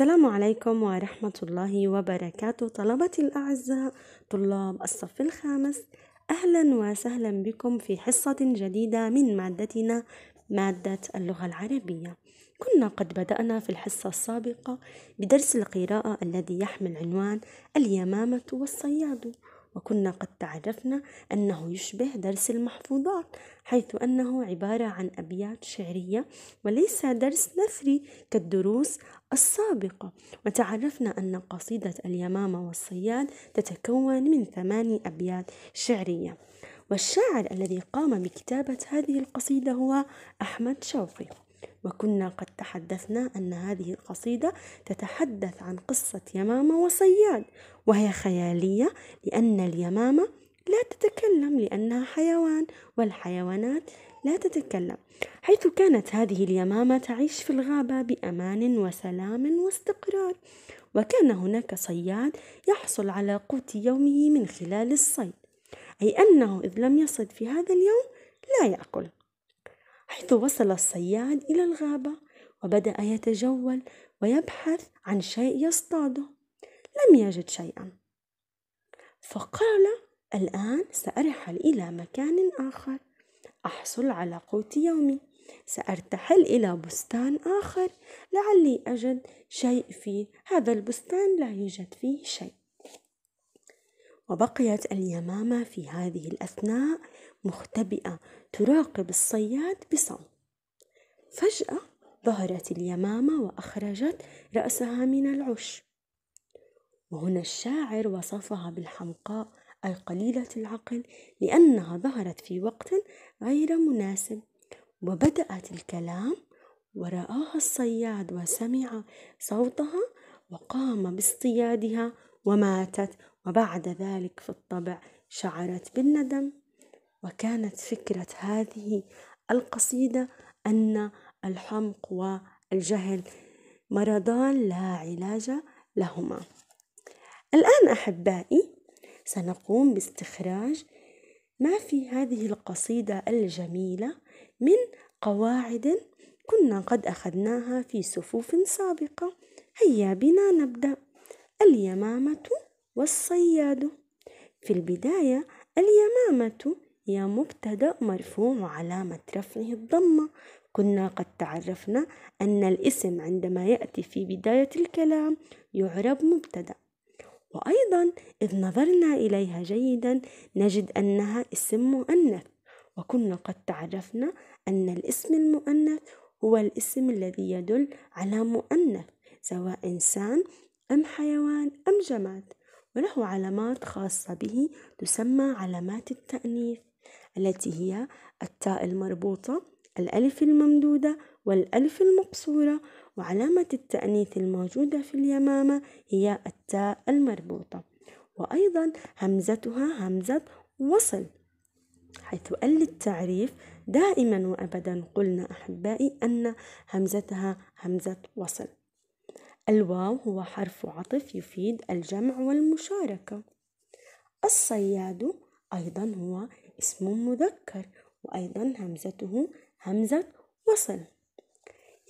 السلام عليكم ورحمة الله وبركاته طلبتي الأعزاء طلاب الصف الخامس أهلا وسهلا بكم في حصة جديدة من مادتنا مادة اللغة العربية كنا قد بدأنا في الحصة السابقة بدرس القراءة الذي يحمل عنوان اليمامة والصياد وكنا قد تعرفنا أنه يشبه درس المحفوظات حيث أنه عبارة عن أبيات شعرية وليس درس نثري كالدروس السابقة وتعرفنا أن قصيدة اليمامة والصياد تتكون من ثماني أبيات شعرية والشاعر الذي قام بكتابة هذه القصيدة هو أحمد شوقي وكنا قد تحدثنا أن هذه القصيدة تتحدث عن قصة يمامة وصياد وهي خيالية لأن اليمامة لا تتكلم لأنها حيوان والحيوانات لا تتكلم حيث كانت هذه اليمامة تعيش في الغابة بأمان وسلام واستقرار وكان هناك صياد يحصل على قوت يومه من خلال الصيد أي أنه إذ لم يصد في هذا اليوم لا يأكل حيث وصل الصياد إلى الغابة وبدأ يتجول ويبحث عن شيء يصطاده لم يجد شيئا فقال الآن سأرحل إلى مكان آخر أحصل على قوت يومي سأرتحل إلى بستان آخر لعلي أجد شيء فيه هذا البستان لا يوجد فيه شيء وبقيت اليمامة في هذه الأثناء مختبئة تراقب الصياد بصمت فجأة ظهرت اليمامة وأخرجت رأسها من العش وهنا الشاعر وصفها بالحمقاء أي قليلة العقل لأنها ظهرت في وقت غير مناسب وبدأت الكلام ورآها الصياد وسمع صوتها وقام باصطيادها وماتت وبعد ذلك في الطبع شعرت بالندم وكانت فكرة هذه القصيدة أن الحمق والجهل مرضان لا علاج لهما الآن أحبائي سنقوم باستخراج ما في هذه القصيدة الجميلة من قواعد كنا قد أخذناها في صفوف سابقة هيا بنا نبدأ اليمامة والصياد في البداية اليمامة هي مبتدأ مرفوع وعلامة رفعه الضمة كنا قد تعرفنا أن الاسم عندما يأتي في بداية الكلام يعرب مبتدأ وأيضا إذ نظرنا إليها جيدا نجد أنها اسم مؤنث وكنا قد تعرفنا أن الاسم المؤنث هو الاسم الذي يدل على مؤنث سواء إنسان أم حيوان أم جماد وله علامات خاصة به تسمى علامات التأنيث التي هي التاء المربوطة الألف الممدودة والألف المقصورة وعلامة التأنيث الموجودة في اليمامة هي التاء المربوطة وأيضا همزتها همزة وصل حيث أل للتعريف دائما وأبدا قلنا أحبائي أن همزتها همزة وصل الواو هو حرف عطف يفيد الجمع والمشاركة الصياد أيضا هو اسم مذكر وأيضا همزته همزة وصل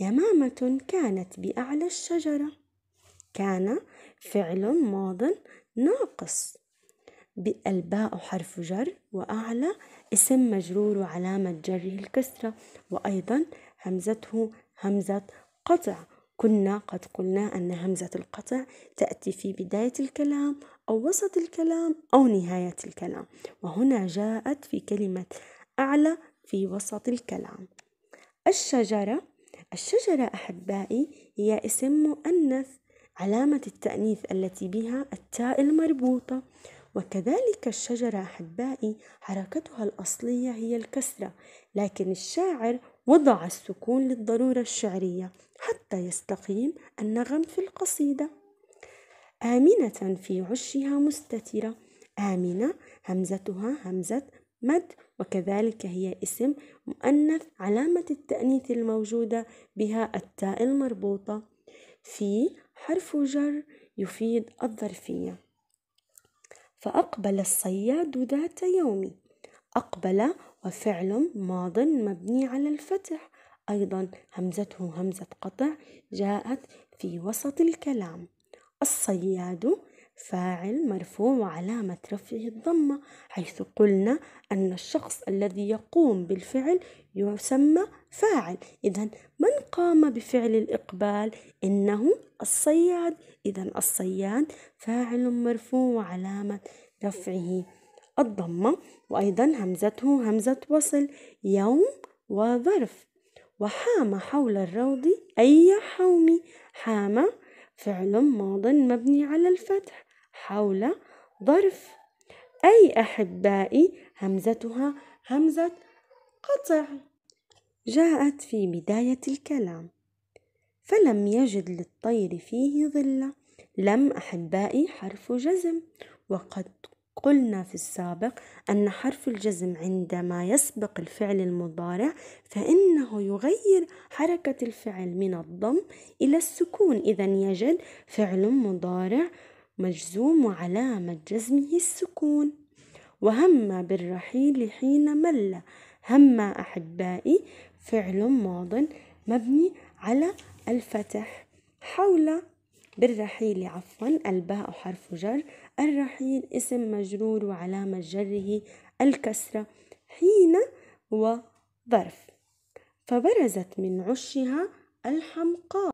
يمامة كانت بأعلى الشجرة كان فعل ماض ناقص الباء حرف جر وأعلى اسم مجرور وعلامة جره الكسرة وأيضا همزته همزة قطع كنا قد قلنا أن همزة القطع تأتي في بداية الكلام أو وسط الكلام أو نهاية الكلام وهنا جاءت في كلمة أعلى في وسط الكلام الشجرة الشجرة أحبائي هي اسم مؤنث علامة التأنيث التي بها التاء المربوطة وكذلك الشجرة أحبائي حركتها الأصلية هي الكسرة لكن الشاعر وضع السكون للضرورة الشعرية حتى يستقيم النغم في القصيدة آمنة في عشها مستترة آمنة همزتها همزة مد وكذلك هي اسم مؤنث علامة التأنيث الموجودة بها التاء المربوطة في حرف جر يفيد الظرفية فأقبل الصياد ذات يوم أقبل وفعل ماض مبني على الفتح أيضا همزته همزة قطع جاءت في وسط الكلام الصياد فاعل مرفوع وعلامة رفعه الضمة حيث قلنا أن الشخص الذي يقوم بالفعل يسمى فاعل إذا من قام بفعل الإقبال إنه الصياد إذا الصياد فاعل مرفوع وعلامة رفعه الضمة وأيضا همزته همزة وصل يوم وظرف وحام حول الروض أي حوم حام فعل ماض مبني على الفتح حول ظرف أي أحبائي همزتها همزة قطع جاءت في بداية الكلام فلم يجد للطير فيه ظلة لم أحبائي حرف جزم وقد قلنا في السابق أن حرف الجزم عندما يسبق الفعل المضارع فإنه يغير حركة الفعل من الضم إلى السكون إذا يجد فعل مضارع مجزوم وعلامة جزمه السكون وهم بالرحيل حين مل هم أحبائي فعل ماض مبني على الفتح حول بالرحيل عفوا الباء حرف جر الرحيل اسم مجرور وعلامة جره الكسرة حين وظرف فبرزت من عشها الحمقاء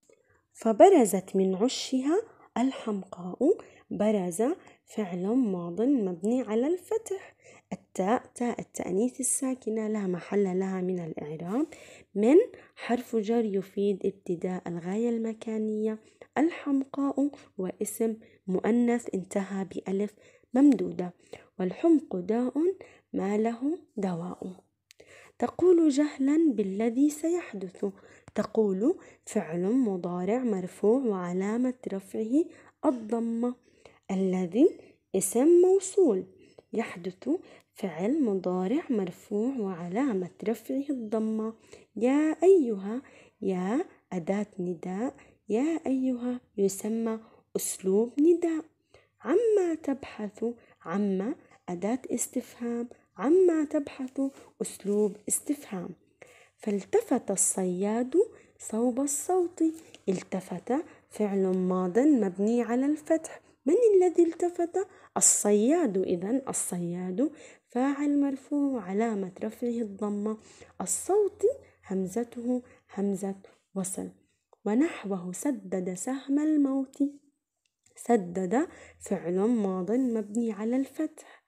فبرزت من عشها الحمقاء برز فعل ماض مبني على الفتح التاء تاء التأنيث الساكنة لا محل لها من الإعراب من حرف جر يفيد ابتداء الغاية المكانية الحمقاء واسم مؤنث انتهى بألف ممدودة والحمق داء ما له دواء تقول جهلا بالذي سيحدث تقول فعل مضارع مرفوع وعلامة رفعه الضمة الذي اسم موصول يحدث فعل مضارع مرفوع وعلامة رفعه الضمة يا أيها يا أداة نداء يا أيها يسمى أسلوب نداء عما تبحث عما أداة استفهام عما تبحث أسلوب استفهام فالتفت الصياد صوب الصوت التفت فعل ماض مبني على الفتح من الذي التفت الصياد إذا الصياد فاعل مرفوع علامة رفعه الضمة الصوت همزته همزة وصل ونحوه سدد سهم الموت سدد فعل ماض مبني على الفتح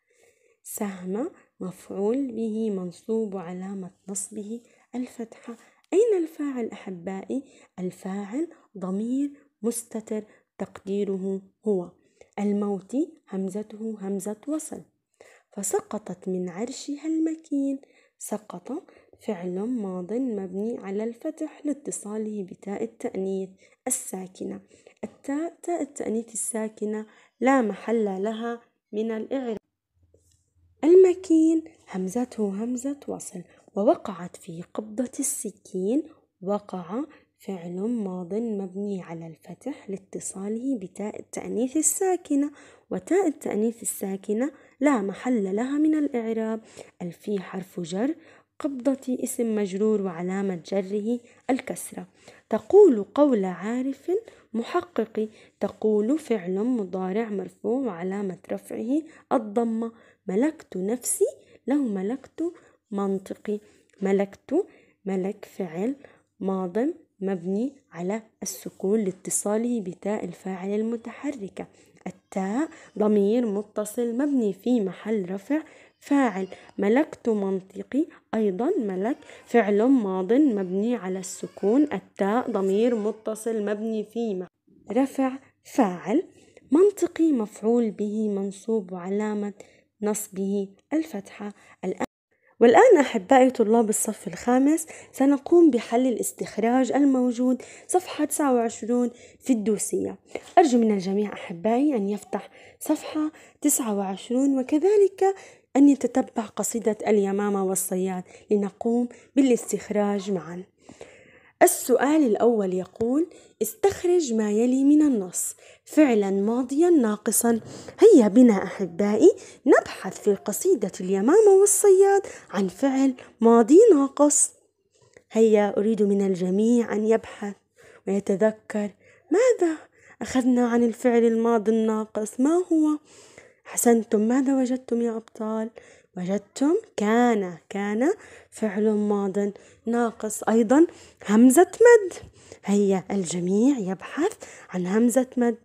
سهم مفعول به منصوب علامة نصبه الفتحة أين الفاعل أحبائي؟ الفاعل ضمير مستتر تقديره هو الموت همزته همزة وصل فسقطت من عرشها المكين سقط فعل ماض مبني على الفتح لاتصاله بتاء التأنيث الساكنة التاء تاء التأنيث الساكنة لا محل لها من الإعراب المكين همزته همزة وصل ووقعت في قبضة السكين وقع فعل ماض مبني على الفتح لاتصاله بتاء التأنيث الساكنة وتاء التأنيث الساكنة لا محل لها من الإعراب الفي حرف جر قبضة اسم مجرور وعلامة جره الكسرة تقول قول عارف محقق تقول فعل مضارع مرفوع وعلامة رفعه الضمة ملكت نفسي لو ملكت منطقي ملكت ملك فعل ماض مبني على السكون لاتصاله بتاء الفاعل المتحركة التاء ضمير متصل مبني في محل رفع فاعل ملكت منطقي أيضا ملك فعل ماض مبني على السكون التاء ضمير متصل مبني في محل رفع فاعل منطقي مفعول به منصوب وعلامة نصبه الفتحة الأ... والآن أحبائي طلاب الصف الخامس سنقوم بحل الاستخراج الموجود صفحة 29 في الدوسية أرجو من الجميع أحبائي أن يفتح صفحة 29 وكذلك أن يتتبع قصيدة اليمامة والصياد لنقوم بالاستخراج معاً السؤال الأول يقول استخرج ما يلي من النص فعلا ماضيا ناقصا هيا بنا أحبائي نبحث في قصيدة اليمامة والصياد عن فعل ماضي ناقص هيا أريد من الجميع أن يبحث ويتذكر ماذا أخذنا عن الفعل الماضي الناقص ما هو؟ حسنتم ماذا وجدتم يا أبطال؟ وجدتم كان كان فعل ماض ناقص أيضا همزة مد هيا الجميع يبحث عن همزة مد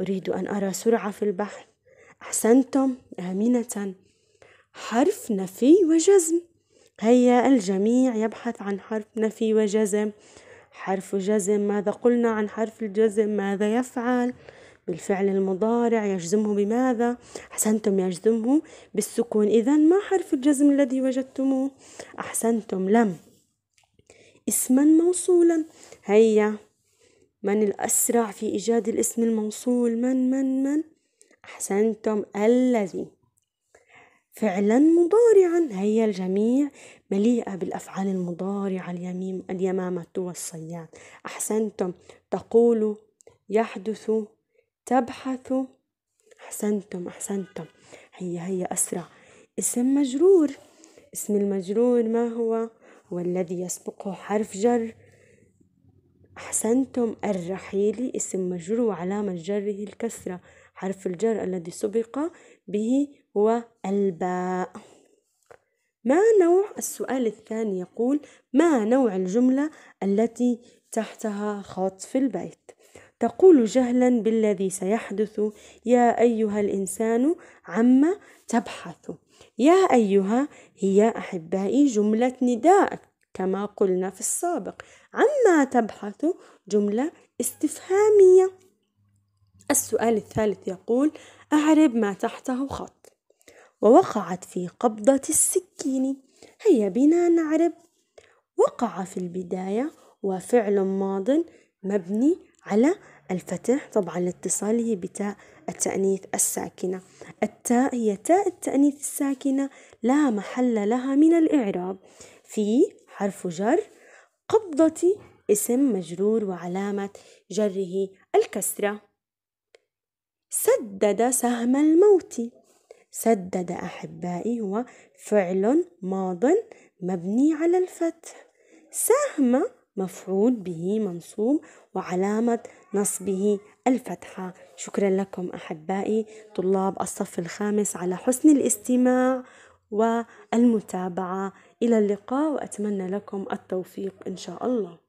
أريد أن أرى سرعة في البحر أحسنتم آمنة حرف نفي وجزم هيا الجميع يبحث عن حرف نفي وجزم حرف جزم ماذا قلنا عن حرف الجزم ماذا يفعل بالفعل المضارع يجزمه بماذا أحسنتم يجزمه بالسكون إذا ما حرف الجزم الذي وجدتموه أحسنتم لم اسما موصولا هيا من الأسرع في إيجاد الاسم الموصول من من من أحسنتم الذي فعلا مضارعا هيا الجميع مليئة بالأفعال المضارعة اليميم اليمامة والصياد أحسنتم تقول يحدث تبحث أحسنتم أحسنتم هيا هيا أسرع اسم مجرور اسم المجرور ما هو هو الذي يسبقه حرف جر أحسنتم الرحيل اسم مجرور وعلامة جره الكسرة حرف الجر الذي سبق به هو الباء ما نوع السؤال الثاني يقول ما نوع الجملة التي تحتها خط في البيت تقول جهلا بالذي سيحدث يا أيها الإنسان عما تبحث يا أيها هي أحبائي جملة نداء كما قلنا في السابق عما تبحث جملة استفهامية السؤال الثالث يقول أعرب ما تحته خط ووقعت في قبضة السكين هيا بنا نعرب وقع في البداية وفعل ماض مبني على الفتح طبعا الاتصال هي بتاء التأنيث الساكنة التاء هي تاء التأنيث الساكنة لا محل لها من الإعراب في حرف جر قبضة اسم مجرور وعلامة جره الكسرة سدد سهم الموت سدد أحبائي هو فعل ماض مبني على الفتح سهم مفعول به منصوب وعلامة نصبه الفتحة شكرا لكم أحبائي طلاب الصف الخامس على حسن الاستماع والمتابعة إلى اللقاء وأتمنى لكم التوفيق إن شاء الله